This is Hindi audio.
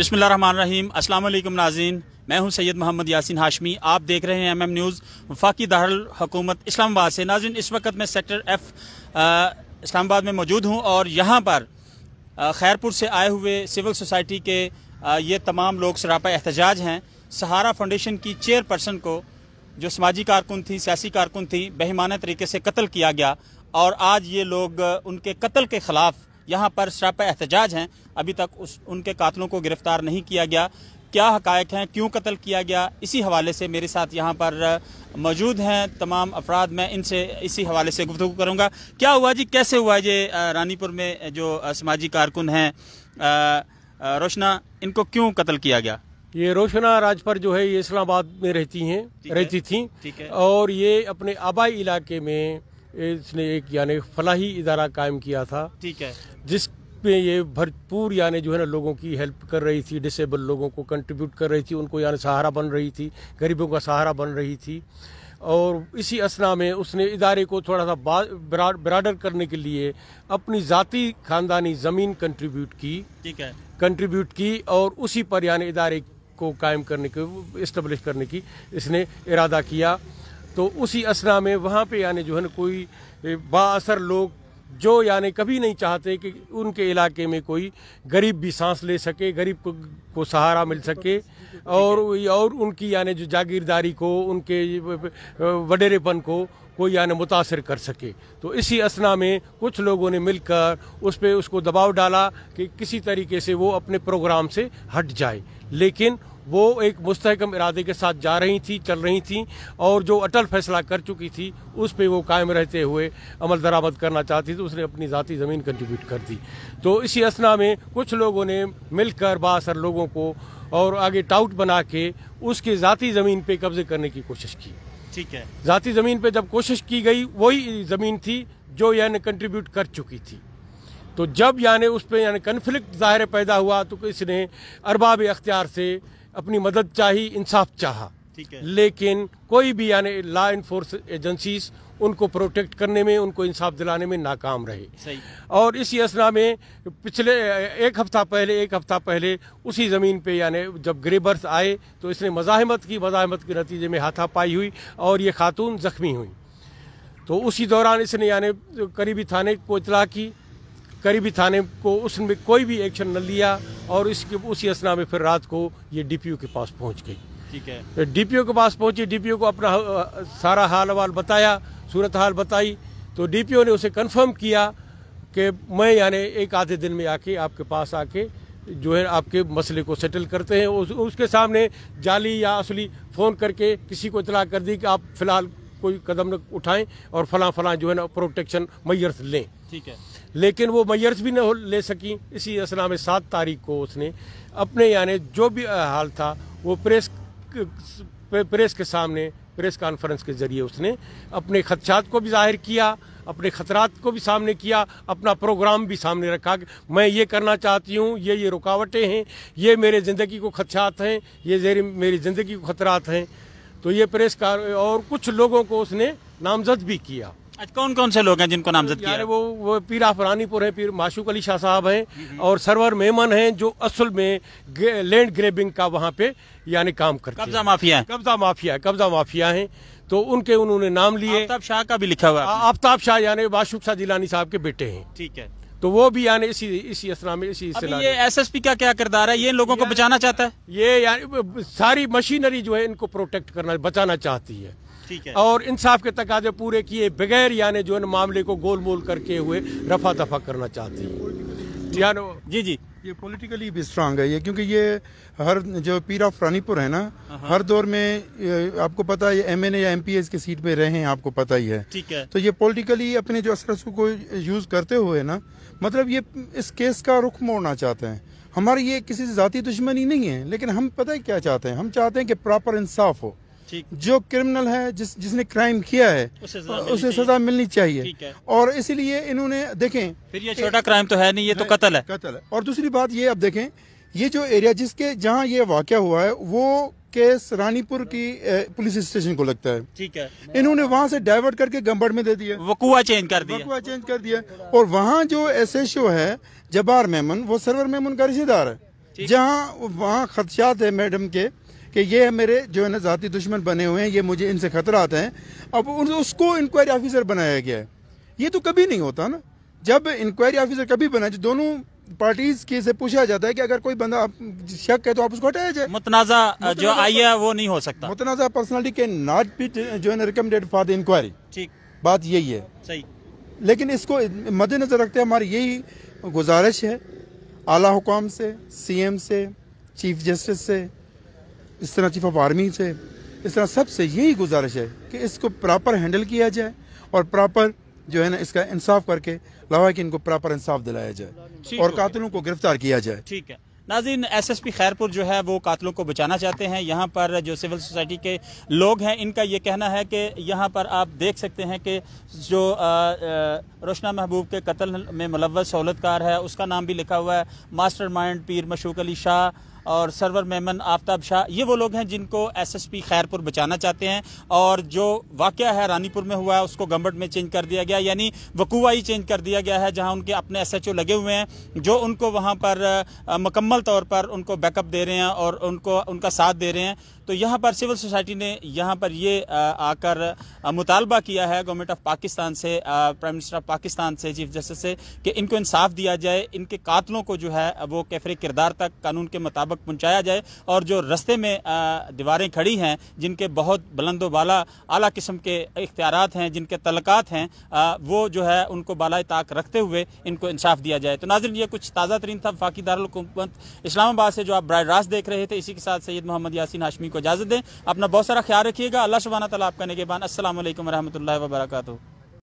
बिसमिल्ल रहीम अस्सलाम वालेकुम नाजीन मैं हूं सैयद मोहम्मद यासिन हाशमी आप देख रहे हैं एमएम न्यूज़ वफाकी दारुल हुकूमत इस्लामाबाद से नाजिन इस वक्त मैं सेक्टर एफ इस्लामाबाद में मौजूद हूं और यहां पर खैरपुर से आए हुए सिविल सोसाइटी के आ, ये तमाम लोग सरापा एहतजाज हैं सहारा फाउंडेशन की चेयरपर्सन को जो समाजी कारकुन थी सियासी कारकुन थी बेहमाना तरीके से कत्ल किया गया और आज ये लोग उनके कत्ल के ख़िलाफ़ यहाँ पर शराब एहतजाज हैं अभी तक उस उनके कातलों को गिरफ्तार नहीं किया गया क्या हकायक हैं क्यों कत्ल किया गया इसी हवाले से मेरे साथ यहाँ पर मौजूद हैं तमाम अफराद मैं इनसे इसी हवाले से गुफ्तु करूँगा क्या हुआ जी कैसे हुआ ये रानीपुर में जो समाजी कारकुन हैं रोशना इनको क्यों कत्ल किया गया ये रोशना राजपर जो है ये इस्लामाबाद में रहती हैं रहती थी और ये अपने आबाई इलाके में इसने एक यानी फलाही इदारा कायम किया था ठीक है जिस पे ये भरपूर यानी जो है ना लोगों की हेल्प कर रही थी डिसेबल लोगों को कंट्रीब्यूट कर रही थी उनको यानी सहारा बन रही थी गरीबों का सहारा बन रही थी और इसी असना में उसने इदारे को थोड़ा सा ब्राडर करने के लिए अपनी ज़ाती खानदानी ज़मीन कंट्रीब्यूट की ठीक है कंट्रीब्यूट की और उसी पर यानी इदारे को कायम करने के इस्टबलिश करने की इसने इरादा किया तो उसी असना में वहाँ पे यानी जो है ना कोई बासर लोग जो यानी कभी नहीं चाहते कि उनके इलाके में कोई गरीब भी सांस ले सके गरीब को, को सहारा मिल सके और और उनकी यानी जो जागीरदारी को उनके वडेरेपन को कोई यानी मुतासर कर सके तो इसी असना में कुछ लोगों ने मिलकर उस पर उसको दबाव डाला कि किसी तरीके से वो अपने प्रोग्राम से हट जाए लेकिन वो एक मुस्तकम इरादे के साथ जा रही थी चल रही थी और जो अटल फैसला कर चुकी थी उस पर वो कायम रहते हुए अमल दरामद करना चाहती थी तो उसने अपनी ज़ाती ज़मीन कंट्रीब्यूट कर दी तो इसी असना में कुछ लोगों ने मिलकर बासर लोगों को और आगे टाउट बना के उसके ज़ाती ज़मीन पर कब्जे करने की कोशिश की ठीक है ज़ाती ज़मीन पर जब कोशिश की गई वही ज़मीन थी जो यानी कंट्रीब्यूट कर चुकी थी तो जब यानी उस पर यानी कन्फ्लिक्ट ज़ाहिर पैदा हुआ तो इसने अरबाब अख्तियार से अपनी मदद चाही इंसाफ चाहा लेकिन कोई भी यानी लॉ इन्फोर्स एजेंसीज उनको प्रोटेक्ट करने में उनको इंसाफ दिलाने में नाकाम रहे और इसी असना में पिछले एक हफ्ता पहले एक हफ्ता पहले उसी ज़मीन पे यानी जब ग्रेबर्स आए तो इसने मजाहमत की मजाहमत के नतीजे में हाथापाई हुई और ये खातून ज़ख्मी हुई तो उसी दौरान इसने यानी करीबी थाने को इतला की करीबी थाने को उसमें कोई भी एक्शन न लिया और इसके उसी असना में फिर रात को ये डीपीओ के पास पहुंच गई ठीक है डीपीओ के पास पहुंची डीपीओ को अपना सारा हाल हवाल बताया सूरत हाल बताई तो डीपीओ ने उसे कंफर्म किया कि मैं यानी एक आधे दिन में आके आपके पास आके जो है आपके मसले को सेटल करते हैं उस, उसके सामने जाली या असली फ़ोन करके किसी को इतला कर दी कि आप फिलहाल कोई कदम उठाएं और फला फला जो है ना प्रोटेक्शन मैयर लें ठीक है लेकिन वो मैयर्स भी ना ले सकी इसी असना में सात तारीख को उसने अपने यानी जो भी हाल था वो प्रेस प्रेस के सामने प्रेस कॉन्फ्रेंस के जरिए उसने अपने खदशात को भी जाहिर किया अपने खतरात को भी सामने किया अपना प्रोग्राम भी सामने रखा कि मैं ये करना चाहती हूँ ये ये रुकावटें हैं ये मेरे ज़िंदगी को खदशात हैं ये मेरी ज़िंदगी को खतरात हैं तो ये प्रेस कार और कुछ लोगों को उसने नामजद भी किया आज कौन कौन से लोग हैं जिनको नामजद किया वो वो पीर आफरानीपुर है पीर माशूक अली शाह साहब हैं और सरवर मेमन हैं जो असल में लैंड ग्रेबिंग का वहाँ पे यानी काम करते कब्जा माफिया है कब्जा माफिया है कब्जा माफिया है तो उनके उन्होंने नाम लिए आफ्ताब शाह का भी लिखा हुआ आफ्ताब शाह यानी माशूक शाह जिलानी साहब के बेटे हैं ठीक है तो वो भी यानी इसी इसी असरा में इसी ये एसएसपी का क्या किरदार है ये इन लोगों को बचाना चाहता है ये यानी सारी मशीनरी जो है इनको प्रोटेक्ट करना बचाना चाहती है ठीक है और इंसाफ के तकाजे पूरे किए बगैर यानी जो है मामले को गोल मोल करके हुए रफा दफा करना चाहती है या जी जी ये पॉलिटिकली भी स्ट्रांग है ये क्योंकि ये हर जो पीर ऑफ रानीपुर है ना हाँ। हर दौर में आपको पता है एम एन या एम पी एस की सीट पे रहे हैं आपको पता ही है ठीक है तो ये पॉलिटिकली अपने जो असर को यूज़ करते हुए ना मतलब ये इस केस का रुख मोड़ना चाहते हैं हमारी ये किसी से ज़ाती दुश्मनी नहीं है लेकिन हम पता है क्या चाहते हैं हम चाहते हैं कि प्रॉपर इंसाफ हो जो क्रिमिनल है जिस जिसने क्राइम किया है उसे सजा, मिलनी चाहिए और इसीलिए इन्होंने देखें फिर ये छोटा क्राइम तो है नहीं ये तो कतल है कतल है और दूसरी बात ये अब देखें ये जो एरिया जिसके जहाँ ये वाक़ हुआ है वो केस रानीपुर की पुलिस स्टेशन को लगता है ठीक है इन्होंने वहाँ से डाइवर्ट करके गंबड़ में दे दिया वकुआ चेंज कर दिया वकुआ चेंज कर दिया और वहाँ जो एस एच ओ है जबार मेमन वो सरवर मेमन का रिश्तेदार है जहाँ वहाँ खदशात है मैडम के कि ये मेरे जो है ना ज़ाती दुश्मन बने हुए हैं ये मुझे इनसे खतरा आता है अब उसको इंक्वायरी ऑफिसर बनाया गया है ये तो कभी नहीं होता ना जब इंक्वायरी ऑफिसर कभी बना जो दोनों पार्टीज की से पूछा जाता है कि अगर कोई बंदा शक है तो आप उसको हटाया जाए मुतनाजा जो आई है वो नहीं हो सकता मुतनाजा पर्सनालिटी के नॉट बी जो है रिकमेंडेड फॉर द इंक्वायरी ठीक बात यही है सही लेकिन इसको मद्देनजर रखते हमारी यही गुजारिश है आला हुकाम से सीएम से चीफ जस्टिस से इस तरह चीफ ऑफ आर्मी से इस तरह सबसे यही गुजारिश है कि इसको प्रॉपर हैंडल किया जाए और प्रॉपर जो है ना इसका इंसाफ करके लवा कि इनको प्रॉपर इंसाफ दिलाया जाए और कातलों को गिरफ्तार किया जाए ठीक है नाजिन एसएसपी खैरपुर जो है वो कातलों को बचाना चाहते हैं यहाँ पर जो सिविल सोसाइटी के लोग हैं इनका ये कहना है कि यहाँ पर आप देख सकते हैं कि जो रोशना महबूब के कत्ल में मुलव सहूलतकार है उसका नाम भी लिखा हुआ है मास्टरमाइंड पीर मशूक अली शाह और सरवर मेमन आफ्ताब शाह ये वो लोग हैं जिनको एसएसपी खैरपुर बचाना चाहते हैं और जो वाक़ है रानीपुर में हुआ है उसको गंबट में चेंज कर दिया गया यानी वकूवा ही चेंज कर दिया गया है जहाँ उनके अपने एस लगे हुए हैं जो उनको वहाँ पर मुकम्मल तौर पर उनको बैकअप दे रहे हैं और उनको उनका साथ दे रहे हैं तो यहाँ पर सिविल सोसाइटी ने यहाँ पर ये आकर मुतालबा किया है गवर्नमेंट ऑफ पाकिस्तान से प्राइम मिनिस्टर ऑफ पाकिस्तान से चीफ जस्टिस से कि इनको इंसाफ दिया जाए इनके कातलों को जो है वो कैफरे किरदार तक कानून के मुताबिक पहुँचाया जाए और जो रस्ते में दीवारें खड़ी हैं जिनके बहुत बुलंदो बाला अली किस्म के इख्तियार हैं जिनके तलक़ात हैं वो जो है उनको बालाए ताक रखते हुए इनको इंसाफ दिया जाए तो नाजिन ये कुछ ताज़ा तरीन था फाकी दारकूमत इस्लामाबाद से जो आप ब्राह रास्त देख रहे थे इसी के साथ सैयद मोहम्मद यासिन हाशमी को इजाज़त दें अपना बहुत सारा ख्याल रखिएगा अल्लाह शबाना तला आपका नगेबान असल वरहमल वर्का